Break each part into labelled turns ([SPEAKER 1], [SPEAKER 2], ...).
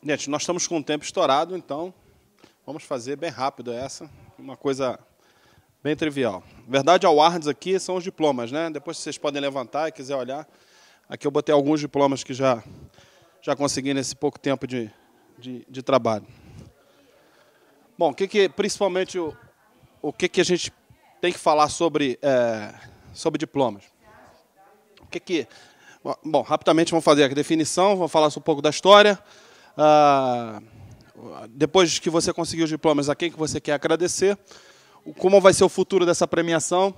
[SPEAKER 1] Gente, nós estamos com o tempo estourado, então vamos fazer bem rápido essa, uma coisa bem trivial. Verdade, awards aqui são os diplomas, né? Depois vocês podem levantar e quiser olhar. Aqui eu botei alguns diplomas que já, já consegui nesse pouco tempo de, de, de trabalho. Bom, o que, que principalmente o, o que, que a gente tem que falar sobre, é, sobre diplomas? O que que... Bom, rapidamente vamos fazer a definição, vamos falar um pouco da história, ah, depois que você conseguir os diplomas, a quem que você quer agradecer, como vai ser o futuro dessa premiação,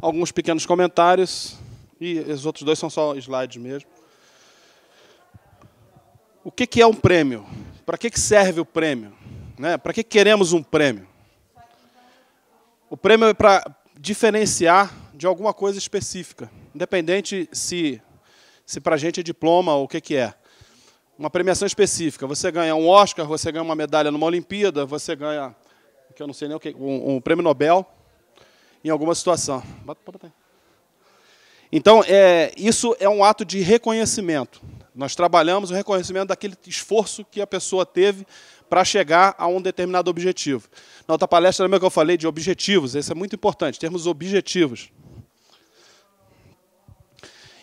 [SPEAKER 1] alguns pequenos comentários, e os outros dois são só slides mesmo. O que, que é um prêmio? Para que, que serve o prêmio? Né? Para que queremos um prêmio? O prêmio é para diferenciar de alguma coisa específica, independente se, se para a gente é diploma ou o que, que é uma premiação específica. Você ganha um Oscar, você ganha uma medalha numa Olimpíada, você ganha, que eu não sei nem o que, um, um prêmio Nobel em alguma situação. Então, é, isso é um ato de reconhecimento. Nós trabalhamos o reconhecimento daquele esforço que a pessoa teve para chegar a um determinado objetivo. Na outra palestra, lembra que eu falei de objetivos? Isso é muito importante, termos objetivos.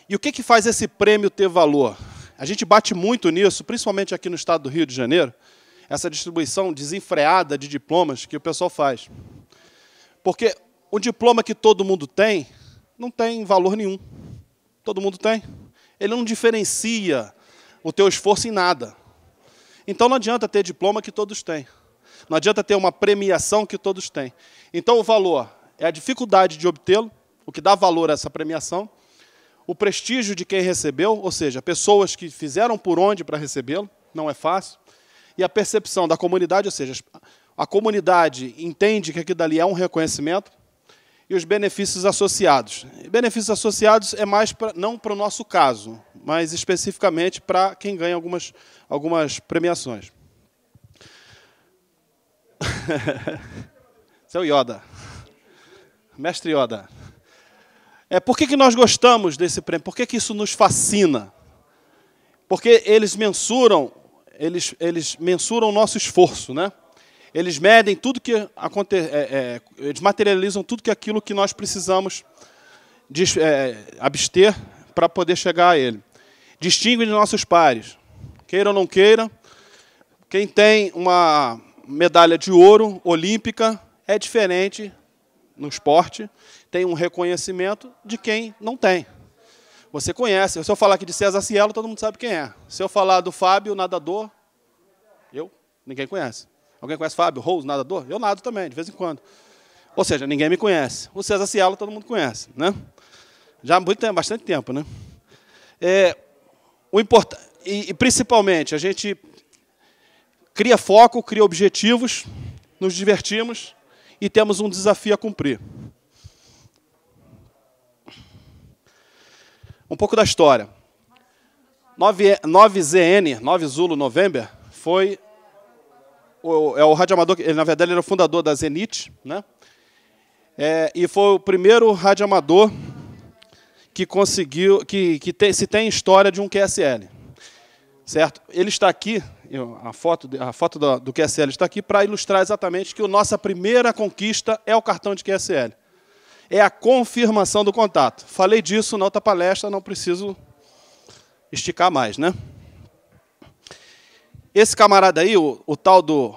[SPEAKER 1] E o que, que faz esse prêmio ter valor? A gente bate muito nisso, principalmente aqui no estado do Rio de Janeiro, essa distribuição desenfreada de diplomas que o pessoal faz. Porque o diploma que todo mundo tem não tem valor nenhum. Todo mundo tem. Ele não diferencia o teu esforço em nada. Então não adianta ter diploma que todos têm. Não adianta ter uma premiação que todos têm. Então o valor é a dificuldade de obtê-lo, o que dá valor a essa premiação, o prestígio de quem recebeu, ou seja, pessoas que fizeram por onde para recebê-lo, não é fácil, e a percepção da comunidade, ou seja, a comunidade entende que aquilo dali é um reconhecimento, e os benefícios associados. Benefícios associados é mais pra, não para o nosso caso, mas especificamente para quem ganha algumas, algumas premiações. Seu Yoda. Mestre Yoda. É, por que, que nós gostamos desse prêmio? Por que, que isso nos fascina? Porque eles mensuram, eles, eles mensuram o nosso esforço, né? Eles medem tudo que acontece, é, é, eles materializam tudo que aquilo que nós precisamos de, é, abster para poder chegar a ele. Distingue de nossos pares, queira ou não queira. Quem tem uma medalha de ouro olímpica é diferente no esporte tem um reconhecimento de quem não tem. Você conhece. Se eu falar aqui de César Cielo, todo mundo sabe quem é. Se eu falar do Fábio, nadador, eu, ninguém conhece. Alguém conhece Fábio, Rose, nadador? Eu nado também, de vez em quando. Ou seja, ninguém me conhece. O César Cielo, todo mundo conhece. Né? Já há muito tempo, bastante tempo. Né? É, o import... e, e, principalmente, a gente cria foco, cria objetivos, nos divertimos e temos um desafio a cumprir. Um pouco da história. 9, zn 9 Zulu November, foi o, é o radioamador, ele, na verdade ele era o fundador da Zenit, né? É, e foi o primeiro radioamador que conseguiu, que, que tem, se tem história de um QSL. Certo? Ele está aqui, a foto, a foto do, do QSL está aqui para ilustrar exatamente que a nossa primeira conquista é o cartão de QSL é a confirmação do contato. Falei disso na outra palestra, não preciso esticar mais, né? Esse camarada aí, o, o tal do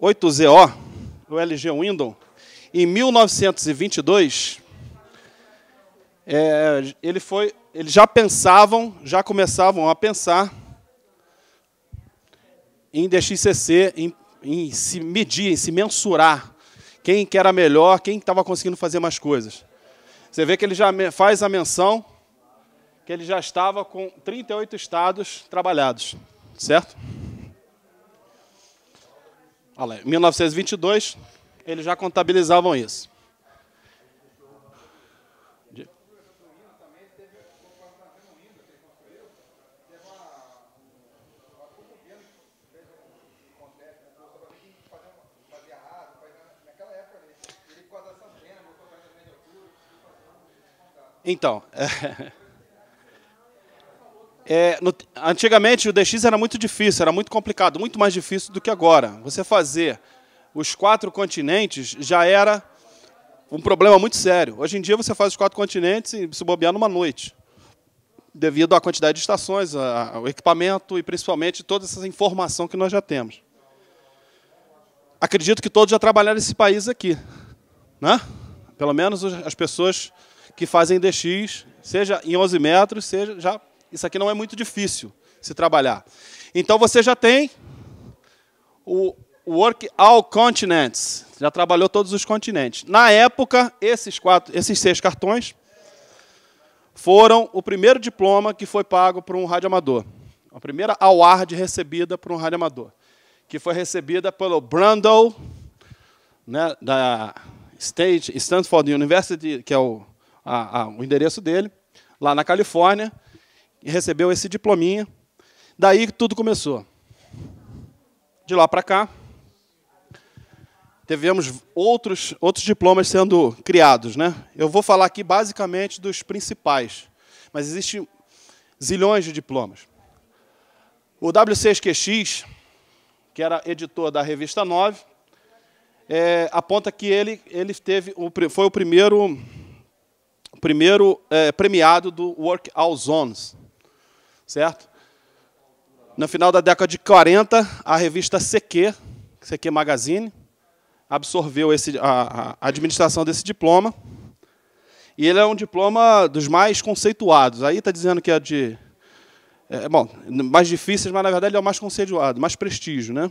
[SPEAKER 1] 8ZO, do LG Windom, em 1922, é, ele foi, eles já pensavam, já começavam a pensar em DXCC, em, em se medir, em se mensurar quem que era melhor, quem estava conseguindo fazer mais coisas. Você vê que ele já faz a menção que ele já estava com 38 estados trabalhados, certo? Olha, em 1922, eles já contabilizavam isso. Então. É, no, antigamente o DX era muito difícil, era muito complicado, muito mais difícil do que agora. Você fazer os quatro continentes já era um problema muito sério. Hoje em dia você faz os quatro continentes e se bobear numa noite, devido à quantidade de estações, ao equipamento e principalmente toda essa informação que nós já temos. Acredito que todos já trabalharam esse país aqui, né? Pelo menos as pessoas que fazem DX, seja em 11 metros, seja já. Isso aqui não é muito difícil se trabalhar. Então você já tem o Work All Continents, já trabalhou todos os continentes. Na época, esses, quatro, esses seis cartões foram o primeiro diploma que foi pago por um radioamador. A primeira award recebida por um radioamador, que foi recebida pelo Brundle, né, da State, Stanford University, que é o a, a, o endereço dele, lá na Califórnia, e recebeu esse diplominha. Daí tudo começou. De lá para cá, tivemos outros, outros diplomas sendo criados. Né? Eu vou falar aqui basicamente dos principais, mas existem zilhões de diplomas. O W6QX, que era editor da revista 9, é, aponta que ele, ele teve, foi o primeiro primeiro é, premiado do Work All Zones, certo? No final da década de 40, a revista CQ, CQ Magazine, absorveu esse, a, a administração desse diploma. E ele é um diploma dos mais conceituados. Aí está dizendo que é de. É, bom, mais difíceis, mas na verdade ele é o mais conceituado, mais prestígio. Né?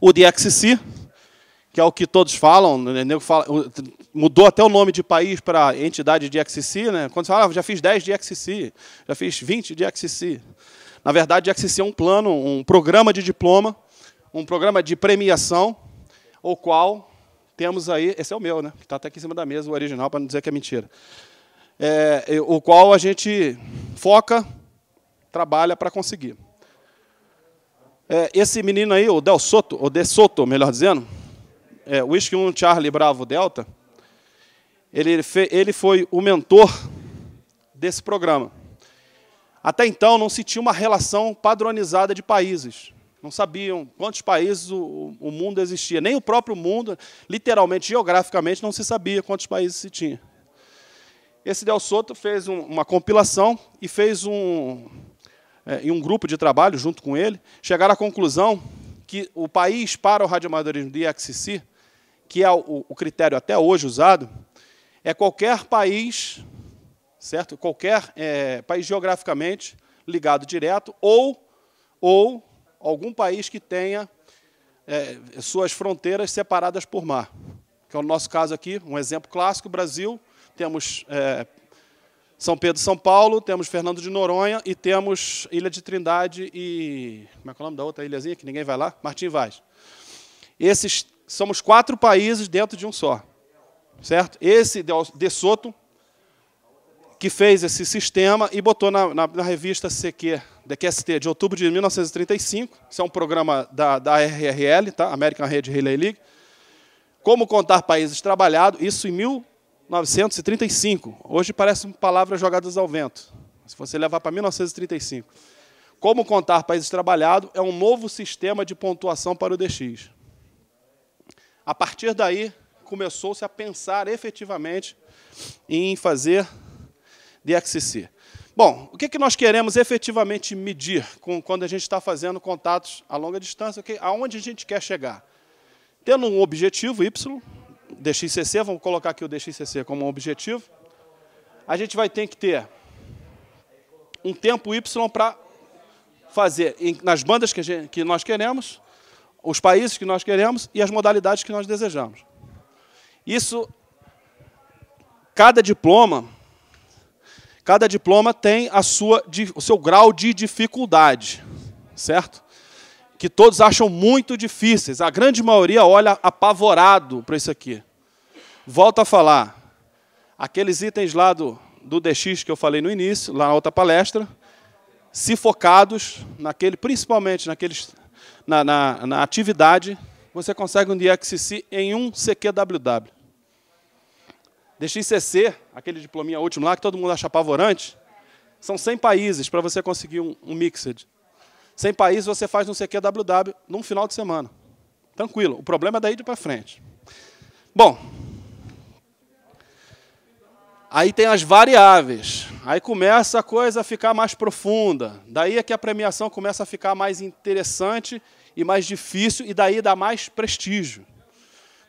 [SPEAKER 1] O DXC, que é o que todos falam, né, fala, mudou até o nome de país para entidade de XCC, né? quando você fala, ah, já fiz 10 de XCC, já fiz 20 de XCC. Na verdade, XCC é um plano, um programa de diploma, um programa de premiação, o qual temos aí, esse é o meu, né? que está até aqui em cima da mesa, o original, para não dizer que é mentira. É, o qual a gente foca, trabalha para conseguir. É, esse menino aí, o Del Soto, o De Soto, melhor dizendo, é, Whisky 1 Charlie Bravo Delta, ele, ele foi o mentor desse programa. Até então não se tinha uma relação padronizada de países. Não sabiam quantos países o, o, mundo existia. Nem o próprio mundo, literalmente, geograficamente, não se sabia quantos países se tinha. Esse Del Soto fez um, uma compilação e fez um, é, em um grupo de trabalho, junto com ele, chegaram à conclusão que o país para o radioamadorismo de IXCC, que é o, o critério até hoje usado, é qualquer país, certo? Qualquer é, país geograficamente ligado direto ou, ou algum país que tenha é, suas fronteiras separadas por mar. Que é o nosso caso aqui, um exemplo clássico: Brasil, temos é, São Pedro e São Paulo, temos Fernando de Noronha e temos Ilha de Trindade e. Como é que é o nome da outra ilhazinha que ninguém vai lá? Martim Vaz. Esses somos quatro países dentro de um só certo? Esse De Soto, que fez esse sistema e botou na, na, na revista CQ, DQST, de outubro de 1935, isso é um programa da, da RRL, tá? American Red Relay League, como contar países trabalhados, isso em 1935. Hoje parece palavras jogadas ao vento, se você levar para 1935. Como contar países trabalhados é um novo sistema de pontuação para o DX. A partir daí, começou-se a pensar efetivamente em fazer DXCC. Bom, o que, que nós queremos efetivamente medir quando a gente está fazendo contatos a longa distância? Okay? Aonde a gente quer chegar? Tendo um objetivo, Y, DXCC, vamos colocar aqui o DXCC como um objetivo, a gente vai ter que ter um tempo Y para fazer nas bandas que, gente, que nós queremos, os países que nós queremos e as modalidades que nós desejamos. Isso, cada diploma, cada diploma tem a sua, o seu grau de dificuldade, certo? Que todos acham muito difíceis. A grande maioria olha apavorado para isso aqui. Volto a falar, aqueles itens lá do, do DX que eu falei no início, lá na outra palestra, se focados naquele, principalmente naqueles, na, na, na atividade, você consegue um DXCC em um CQWW. DXCC, aquele diplominha último lá que todo mundo acha apavorante, são 100 países para você conseguir um, um mixed. 100 países você faz no CQWW WW num final de semana. Tranquilo, o problema é daí de para frente. Bom, aí tem as variáveis. Aí começa a coisa a ficar mais profunda. Daí é que a premiação começa a ficar mais interessante e mais difícil, e daí dá mais prestígio.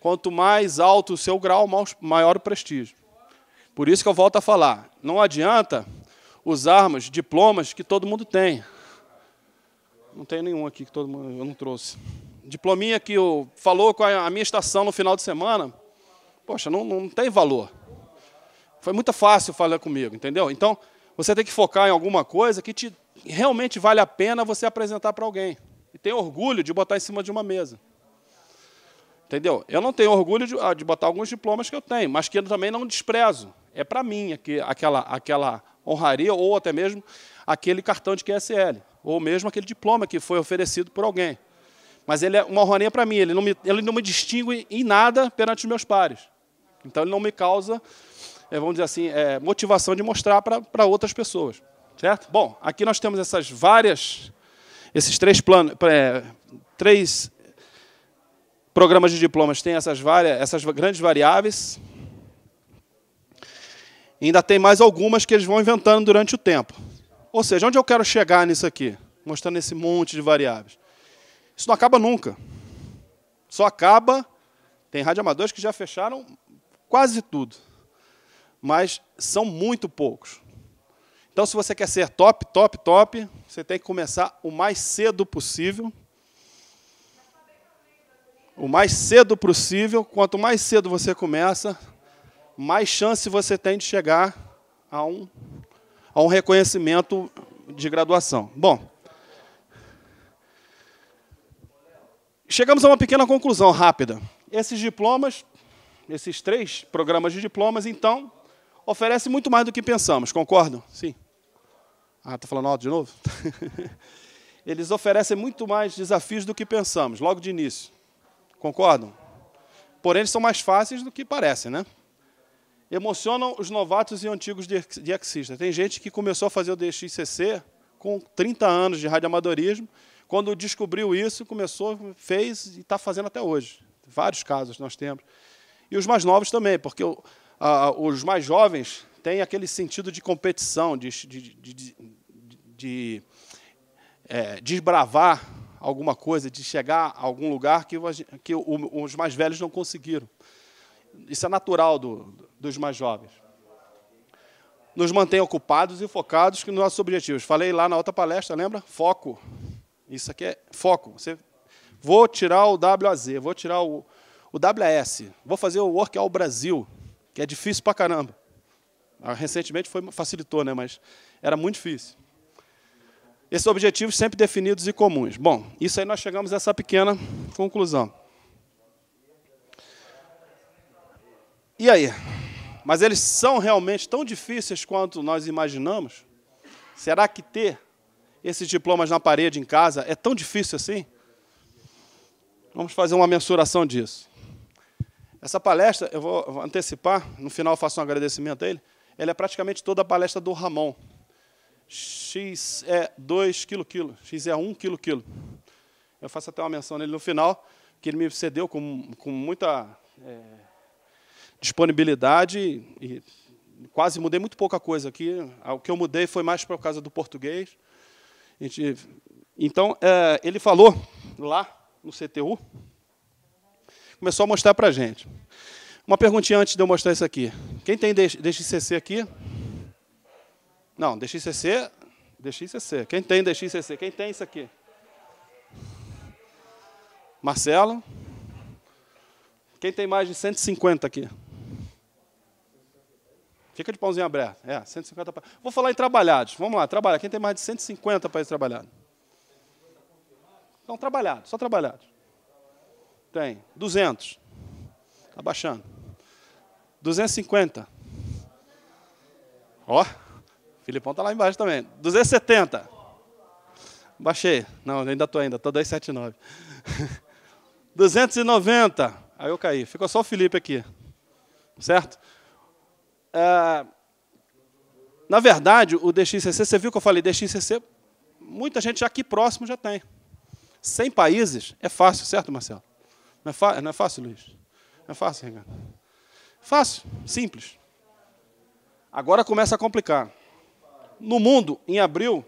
[SPEAKER 1] Quanto mais alto o seu grau, maior o prestígio. Por isso que eu volto a falar: não adianta usarmos diplomas que todo mundo tem. Não tem nenhum aqui que todo mundo. Eu não trouxe. Diplominha que eu, falou com a minha estação no final de semana. Poxa, não, não tem valor. Foi muito fácil falar comigo, entendeu? Então, você tem que focar em alguma coisa que te, realmente vale a pena você apresentar para alguém. E tem orgulho de botar em cima de uma mesa. Entendeu? Eu não tenho orgulho de, ah, de botar alguns diplomas que eu tenho, mas que eu também não desprezo. É para mim aqui, aquela, aquela honraria ou até mesmo aquele cartão de QSL, ou mesmo aquele diploma que foi oferecido por alguém. Mas ele é uma honraria para mim, ele não, me, ele não me distingue em nada perante os meus pares. Então ele não me causa, eh, vamos dizer assim, é, motivação de mostrar para outras pessoas. Certo? Bom, aqui nós temos essas várias, esses três planos, é, eh, três programas de diplomas têm essas, várias, essas grandes variáveis. ainda tem mais algumas que eles vão inventando durante o tempo. Ou seja, onde eu quero chegar nisso aqui? Mostrando esse monte de variáveis. Isso não acaba nunca. Só acaba. Tem radioamadores que já fecharam quase tudo. Mas são muito poucos. Então, se você quer ser top, top, top, você tem que começar o mais cedo possível o mais cedo possível. Quanto mais cedo você começa, mais chance você tem de chegar a um, a um reconhecimento de graduação. Bom, chegamos a uma pequena conclusão rápida. Esses diplomas, esses três programas de diplomas, então, oferecem muito mais do que pensamos, concordam? Sim. Ah, está falando alto de novo? Eles oferecem muito mais desafios do que pensamos, logo de início. Concordam? Porém, eles são mais fáceis do que parecem, né? Emocionam os novatos e antigos de excista. Tem gente que começou a fazer o DXCC com 30 anos de radioamadorismo. Quando descobriu isso, começou, fez e está fazendo até hoje. Vários casos nós temos. E os mais novos também, porque os mais jovens têm aquele sentido de competição, de, de, de, de é, desbravar alguma coisa, de chegar a algum lugar que, que os mais velhos não conseguiram. Isso é natural do, dos mais jovens. Nos mantém ocupados e focados nos é nossos objetivos. Falei lá na outra palestra, lembra? Foco. Isso aqui é foco. Você, vou tirar o WAZ, vou tirar o, o WAS, vou fazer o work ao Brasil, que é difícil pra caramba. Ah, recentemente foi, facilitou, né? mas era muito difícil. Esses é objetivos sempre definidos e comuns. Bom, isso aí nós chegamos a essa pequena conclusão. E aí? Mas eles são realmente tão difíceis quanto nós imaginamos? Será que ter esses diplomas na parede em casa é tão difícil assim? Vamos fazer uma mensuração disso. Essa palestra, eu vou antecipar, no final faço um agradecimento a ele, ela é praticamente toda a palestra do Ramon. X é 2 quilo quilo, X é 1 um quilo quilo. Eu faço até uma menção nele no final, que ele me cedeu com, com muita é, disponibilidade e quase mudei muito pouca coisa aqui. Ah, o que eu mudei foi mais por causa do português. Gente, então, é, ele falou lá no CTU, começou a mostrar para a gente. Uma perguntinha antes de eu mostrar isso aqui. Quem tem DXCC aqui? Não, DXCC, DXCC. Quem tem DXCC? Quem tem isso aqui? Marcelo? Quem tem mais de 150 aqui? Fica de pãozinho aberto. É, 150 pra... Vou falar em trabalhados. Vamos lá, trabalhar. Quem tem mais de 150 para ir trabalhado? Não, trabalhados, só trabalhados. Tem. 200. Abaixando. Tá baixando. 250. Ó. Filipão está lá embaixo também. 270. Baixei. Não, ainda estou ainda. Estou 279. 290. Aí eu caí. Ficou só o Felipe aqui. Certo? É... Na verdade, o DXCC, você viu que eu falei DXCC? Muita gente aqui próximo já tem. 100 países é fácil, certo, Marcelo? Não é, não é fácil, Luiz? Não é fácil, Ricardo? Fácil, simples. Agora começa a complicar no mundo, em abril,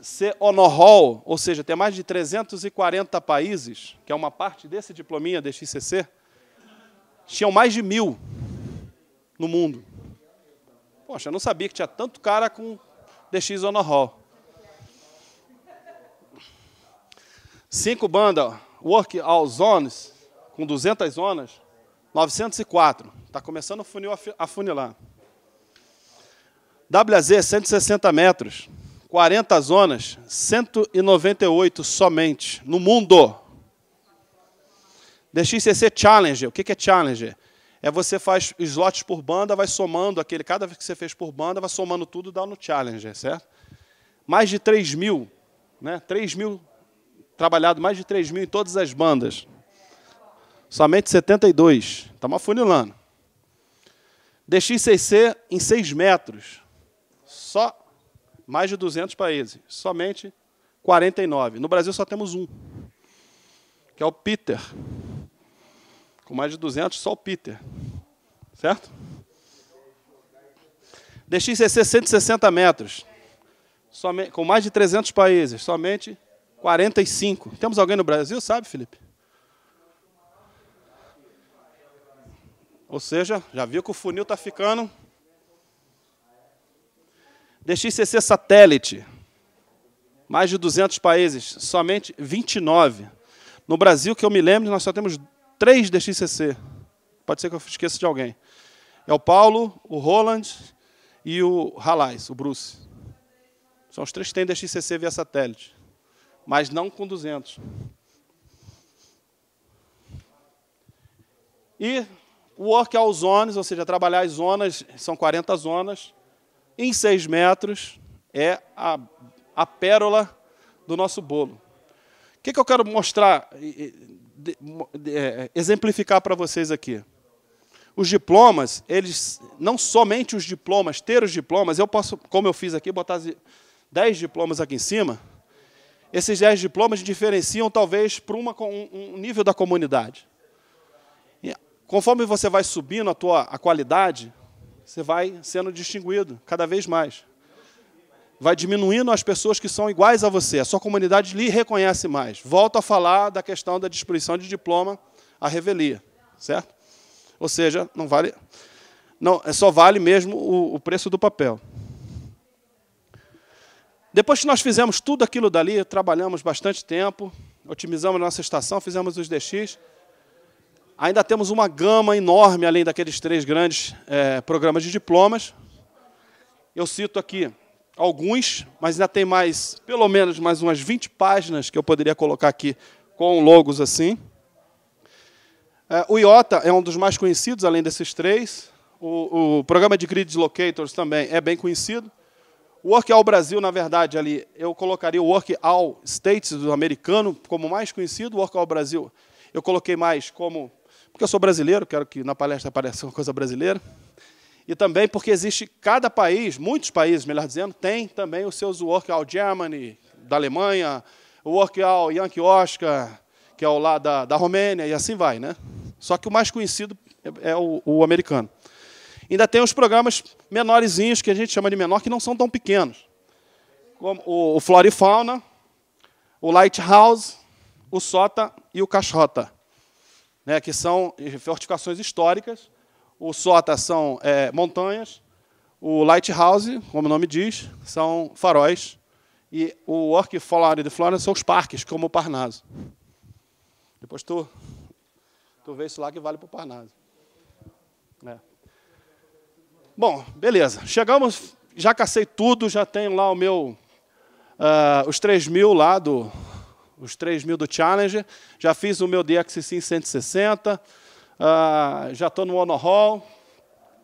[SPEAKER 1] ser honorol, ou seja, tem mais de 340 países, que é uma parte desse diplominha, desse ICC, tinham mais de mil no mundo. Poxa, eu não sabia que tinha tanto cara com DX Hall. Cinco bandas, Work All Zones, com 200 zonas, 904. Está começando a funilar. WZ, 160 metros, 40 zonas, 198 somente no mundo. DXCC Challenger. O que é Challenger? É você faz slots por banda, vai somando aquele, cada vez que você fez por banda, vai somando tudo e dá no Challenger, certo? Mais de 3 mil, né? 3 mil, trabalhado mais de 3 mil em todas as bandas. Somente 72. Estamos afunilando. DXCC em 6 metros. Só mais de 200 países, somente 49. No Brasil só temos um, que é o Peter. Com mais de 200, só o Peter. Certo? DXCC 160 metros, somente, com mais de 300 países, somente 45. Temos alguém no Brasil, sabe, Felipe? Ou seja, já viu que o funil está ficando DXCC Satélite, mais de 200 países, somente 29. No Brasil, que eu me lembro, nós só temos três DXCC. Pode ser que eu esqueça de alguém. É o Paulo, o Roland e o Halais, o Bruce. São os três que têm DXCC via satélite, mas não com 200. E work all zones, ou seja, trabalhar as zonas, são 40 zonas, em 6 metros é a, a pérola do nosso bolo. O que, que eu quero mostrar, é, exemplificar para vocês aqui? Os diplomas, eles não somente os diplomas, ter os diplomas, eu posso, como eu fiz aqui, botar 10 diplomas aqui em cima. Esses 10 diplomas diferenciam talvez para uma, um, um nível da comunidade. E, conforme você vai subindo a tua a qualidade, você vai sendo distinguido cada vez mais. Vai diminuindo as pessoas que são iguais a você. A sua comunidade lhe reconhece mais. Volto a falar da questão da distribuição de diploma à revelia, certo? Ou seja, não vale, não, é só vale mesmo o, o preço do papel. Depois que nós fizemos tudo aquilo dali, trabalhamos bastante tempo, otimizamos nossa estação, fizemos os DX, Ainda temos uma gama enorme, além daqueles três grandes é, programas de diplomas. Eu cito aqui alguns, mas ainda tem mais, pelo menos mais umas 20 páginas que eu poderia colocar aqui com logos assim. É, o IOTA é um dos mais conhecidos, além desses três. O, o programa de Grid Locators também é bem conhecido. O Work All Brasil, na verdade, ali eu colocaria o Work All States do americano como mais conhecido. O Work All Brasil eu coloquei mais como porque eu sou brasileiro, quero que na palestra apareça uma coisa brasileira, e também porque existe cada país, muitos países, melhor dizendo, tem também os seus Workout Germany, da Alemanha, o Workout Yankee Oscar, que é o lá da, da Romênia, e assim vai, né? Só que o mais conhecido é, é o, o americano. Ainda tem os programas menorzinhos, que a gente chama de menor, que não são tão pequenos. Como o fauna o Lighthouse, o Sota e o Caixota né, que são fortificações históricas. O Sota são é, montanhas. O Lighthouse, como o nome diz, são faróis. E o Orc Flora de Florence são os parques, como o Parnaso. Depois tu, tu vê isso lá que vale para o Parnaso. É. Bom, beleza. Chegamos, já cacei tudo, já tenho lá o meu, uh, os 3 mil lá do os 3 mil do Challenger, já fiz o meu DXC 160, uh, já estou no Honor Hall,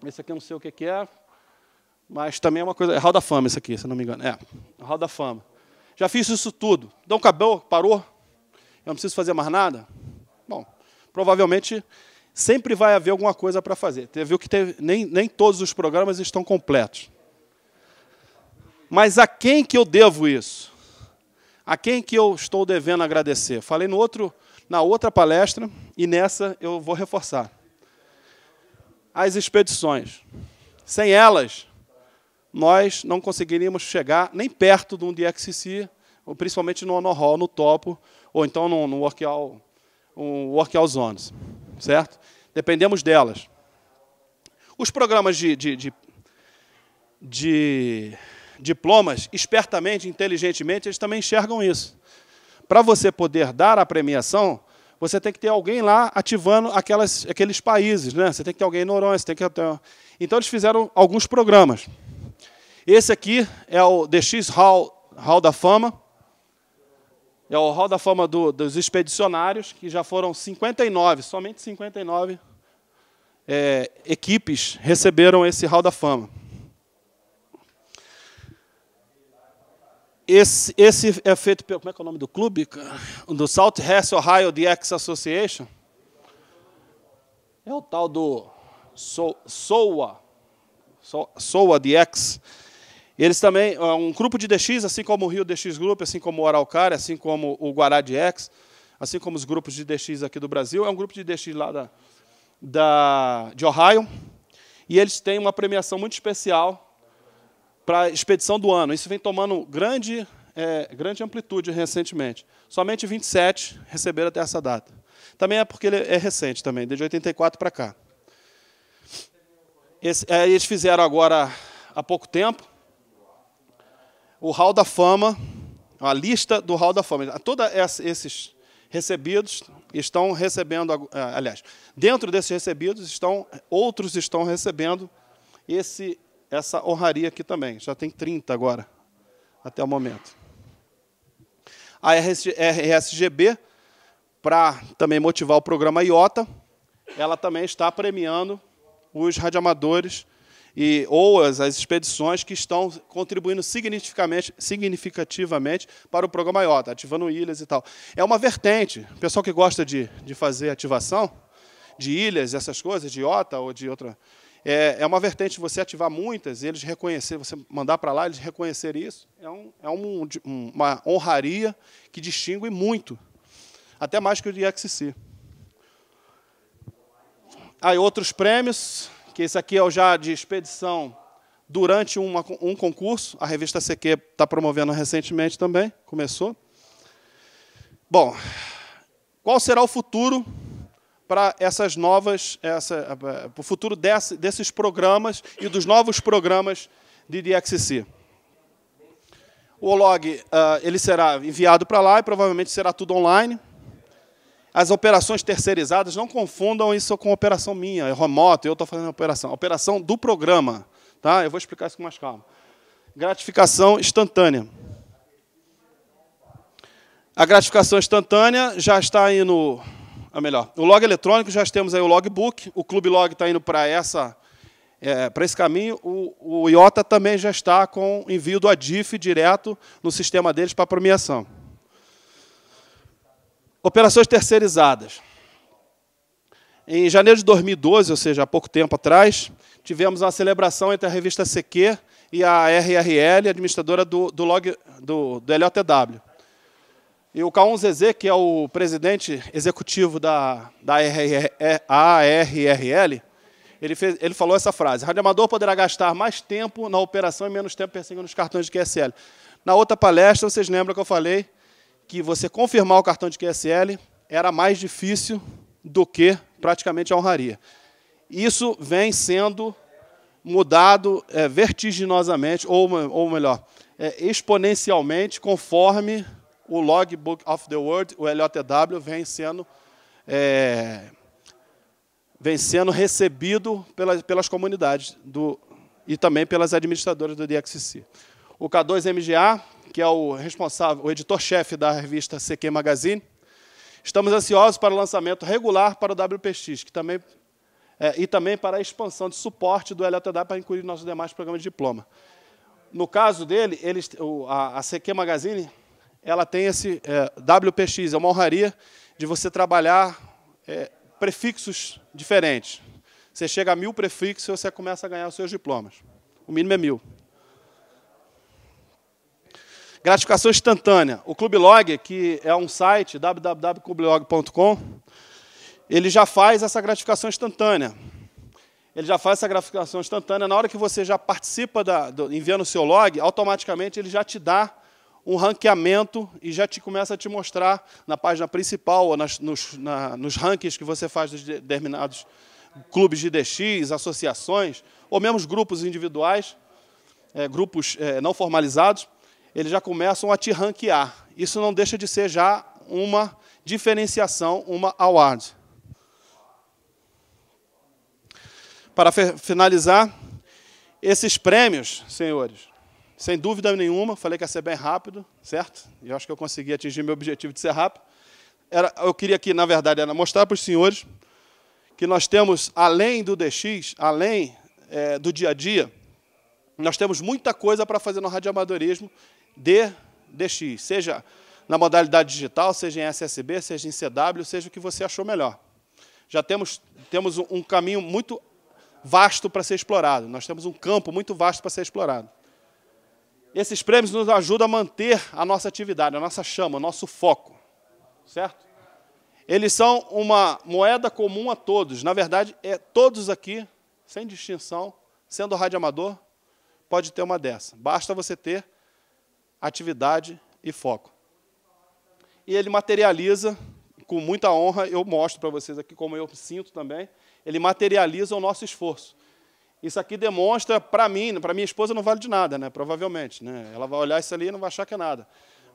[SPEAKER 1] esse aqui eu não sei o que, que é, mas também é uma coisa, é Hall da Fama esse aqui, se não me engano, é, Hall da Fama. Já fiz isso tudo, então acabou, parou, eu não preciso fazer mais nada? Bom, provavelmente sempre vai haver alguma coisa para fazer. Você viu que teve, nem, nem todos os programas estão completos. Mas a quem que eu devo isso? A quem que eu estou devendo agradecer? Falei no outro, na outra palestra e nessa eu vou reforçar. As expedições. Sem elas, nós não conseguiríamos chegar nem perto de um DXCC, principalmente no honor hall, no topo, ou então no, no workout, um workout zones, certo? Dependemos delas. Os programas de, de, de, de diplomas espertamente, inteligentemente, eles também enxergam isso. Para você poder dar a premiação, você tem que ter alguém lá ativando aquelas, aqueles países, né? Você tem que ter alguém em Noronha, você tem que ter... Então eles fizeram alguns programas. Esse aqui é o DX Hall, Hall da Fama. É o Hall da Fama do, dos expedicionários, que já foram 59, somente 59 é, equipes receberam esse Hall da Fama. Esse, esse é feito pelo. Como é que é o nome do clube? Do Southwest Ohio DX Association. É o tal do so, SOA. SOA DX. Eles também, é um grupo de DX, assim como o Rio DX Group, assim como o Araucária, assim como o Guará DX, assim como os grupos de DX aqui do Brasil, é um grupo de DX lá da, da, de Ohio, e eles têm uma premiação muito especial para a expedição do ano. Isso vem tomando grande, é, grande amplitude recentemente. Somente 27 receberam até essa data. Também é porque ele é recente também, desde 84 para cá. Esse, é, eles fizeram agora há pouco tempo o Hall da Fama, a lista do Hall da Fama. Todos esses recebidos estão recebendo, é, aliás, dentro desses recebidos estão outros estão recebendo esse essa honraria aqui também. Já tem 30 agora, até o momento. A RSGB, para também motivar o programa IOTA, ela também está premiando os radioamadores e, ou as, as expedições que estão contribuindo significativamente, significativamente para o programa IOTA, ativando ilhas e tal. É uma vertente. O pessoal que gosta de, de fazer ativação de ilhas, essas coisas, de IOTA ou de outra é, é uma vertente de você ativar muitas, eles reconhecer, você mandar para lá, eles reconhecer isso, é, um, é um, uma honraria que distingue muito, até mais que o de XC. Aí outros prêmios, que esse aqui é o já de expedição durante uma, um concurso, a revista CQ está promovendo recentemente também, começou. Bom, qual será o futuro para essas novas, essa, para o futuro desse, desses programas e dos novos programas de DXC. O OLOG ah, ele será enviado para lá e provavelmente será tudo online. As operações terceirizadas, não confundam isso com operação minha, é remoto, eu estou fazendo a operação. Operação do programa. Tá? Eu vou explicar isso com mais calma. Gratificação instantânea. A gratificação instantânea já está aí no, é melhor. O log eletrônico, já temos aí o logbook, o Clube Log está indo para essa é, para esse caminho, o, o, IOTA também já está com envio do ADIF direto no sistema deles para premiação. Operações terceirizadas. Em janeiro de 2012, ou seja, há pouco tempo atrás, tivemos uma celebração entre a revista CQ e a RRL, administradora do, do log do, do LOTW. E o Kaon Zezé, que é o presidente executivo da, da ARRL, ele, fez, ele falou essa frase: Rádio Amador poderá gastar mais tempo na operação e menos tempo perseguindo os cartões de QSL. Na outra palestra, vocês lembram que eu falei que você confirmar o cartão de QSL era mais difícil do que praticamente a honraria. Isso vem sendo mudado é, vertiginosamente, ou, ou melhor, é, exponencialmente, conforme o Logbook of the World, o LOTW, vem sendo, é, vem sendo recebido pelas, pelas comunidades do, e também pelas administradoras do DXC. O K2MGA, que é o responsável, o editor-chefe da revista CQ Magazine, estamos ansiosos para o lançamento regular para o WPX, que também é, e também para a expansão de suporte do LTW para incluir nossos demais programas de diploma. No caso dele, eles, a, a CQ Magazine ela tem esse é, WPX, é uma honraria de você trabalhar é, prefixos diferentes. Você chega a mil prefixos e você começa a ganhar os seus diplomas. O mínimo é mil. Gratificação instantânea. O Clube Log, que é um site, www.clublog.com, ele já faz essa gratificação instantânea. Ele já faz essa gratificação instantânea. Na hora que você já participa, da, do, enviando o seu log, automaticamente ele já te dá um ranqueamento e já te começa a te mostrar na página principal ou nas, nos, na, nos rankings que você faz dos determinados clubes de DX, associações, ou mesmo grupos individuais, é, grupos é, não formalizados, eles já começam a te ranquear. Isso não deixa de ser já uma diferenciação, uma award. Para finalizar, esses prêmios, senhores, sem dúvida nenhuma, falei que ia ser bem rápido, certo? E acho que eu consegui atingir meu objetivo de ser rápido. Era, eu queria aqui, na verdade, era mostrar para os senhores que nós temos, além do DX, além é, do dia a dia, nós temos muita coisa para fazer no radioamadorismo de DX, seja na modalidade digital, seja em SSB, seja em CW, seja o que você achou melhor. Já temos, temos um caminho muito vasto para ser explorado, nós temos um campo muito vasto para ser explorado. Esses prêmios nos ajudam a manter a nossa atividade, a nossa chama, o nosso foco, certo? Eles são uma moeda comum a todos. Na verdade, é todos aqui, sem distinção, sendo rádio amador, pode ter uma dessa. Basta você ter atividade e foco. E ele materializa, com muita honra, eu mostro para vocês aqui como eu sinto também, ele materializa o nosso esforço. Isso aqui demonstra para mim, para minha esposa não vale de nada, né? Provavelmente, né? Ela vai olhar isso ali e não vai achar que é nada.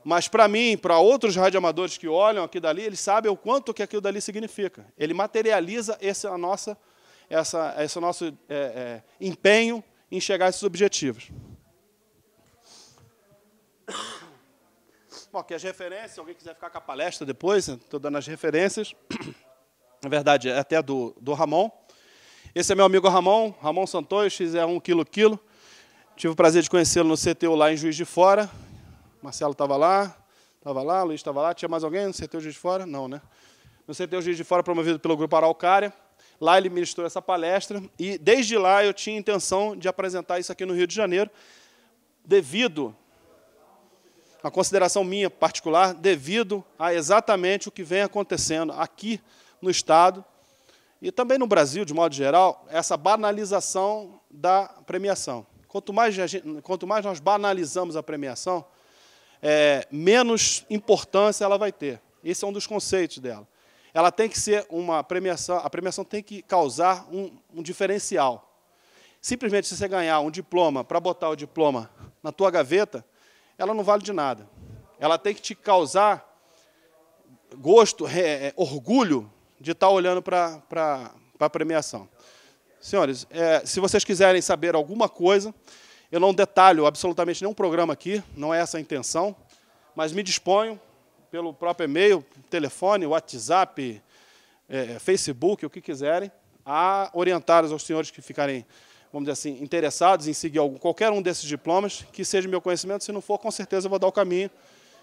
[SPEAKER 1] Mas para mim, para outros radioamadores que olham aqui dali, eles sabem o quanto que aquilo dali significa. Ele materializa esse, a nossa, essa, esse nosso é, é, empenho em chegar a esses objetivos. Bom, aqui as referências, se alguém quiser ficar com a palestra depois, estou dando as referências. Na verdade, é até do, do Ramon. Esse é meu amigo Ramon, Ramon Santoches, é um quilo quilo. Tive o prazer de conhecê-lo no CTU lá em Juiz de Fora. Marcelo estava lá, estava lá, Luiz estava lá. Tinha mais alguém no CTU Juiz de Fora? Não, né? No CTU Juiz de Fora, promovido pelo Grupo Araucária. Lá ele ministrou essa palestra e desde lá eu tinha intenção de apresentar isso aqui no Rio de Janeiro, devido a consideração minha particular, devido a exatamente o que vem acontecendo aqui no estado e também no Brasil, de modo geral, essa banalização da premiação. Quanto mais, gente, quanto mais nós banalizamos a premiação, é, menos importância ela vai ter. Esse é um dos conceitos dela. Ela tem que ser uma premiação, a premiação tem que causar um, um diferencial. Simplesmente se você ganhar um diploma para botar o diploma na tua gaveta, ela não vale de nada. Ela tem que te causar gosto, é, é, orgulho de estar olhando para a premiação. Senhores, é, se vocês quiserem saber alguma coisa, eu não detalho absolutamente nenhum programa aqui, não é essa a intenção, mas me disponho pelo próprio e-mail, telefone, WhatsApp, é, Facebook, o que quiserem, a orientar os senhores que ficarem, vamos dizer assim, interessados em seguir algum, qualquer um desses diplomas, que seja meu conhecimento. Se não for, com certeza eu vou dar o caminho,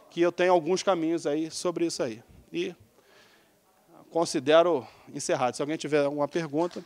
[SPEAKER 1] que eu tenho alguns caminhos aí sobre isso aí. E considero encerrado. Se alguém tiver alguma pergunta.